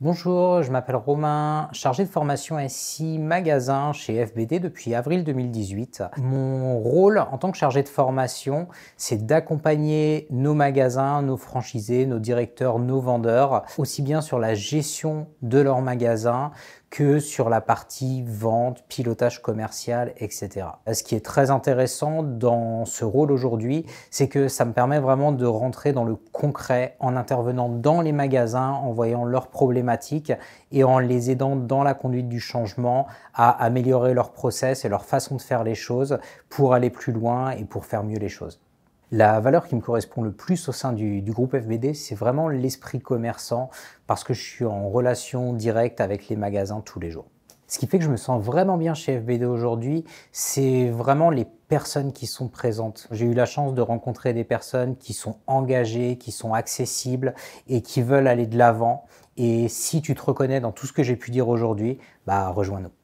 Bonjour, je m'appelle Romain, chargé de formation SI magasin chez FBD depuis avril 2018. Mon rôle en tant que chargé de formation, c'est d'accompagner nos magasins, nos franchisés, nos directeurs, nos vendeurs, aussi bien sur la gestion de leurs magasins que sur la partie vente, pilotage commercial, etc. Ce qui est très intéressant dans ce rôle aujourd'hui, c'est que ça me permet vraiment de rentrer dans le concret en intervenant dans les magasins, en voyant leurs problématiques et en les aidant dans la conduite du changement à améliorer leurs process et leur façon de faire les choses pour aller plus loin et pour faire mieux les choses. La valeur qui me correspond le plus au sein du, groupe FBD, c'est vraiment l'esprit commerçant parce que je suis en relation directe avec les magasins tous les jours. Ce qui fait que je me sens vraiment bien chez FBD aujourd'hui, c'est vraiment les personnes qui sont présentes. J'ai eu la chance de rencontrer des personnes qui sont engagées, qui sont accessibles et qui veulent aller de l'avant. Et si tu te reconnais dans tout ce que j'ai pu dire aujourd'hui, bah rejoins-nous.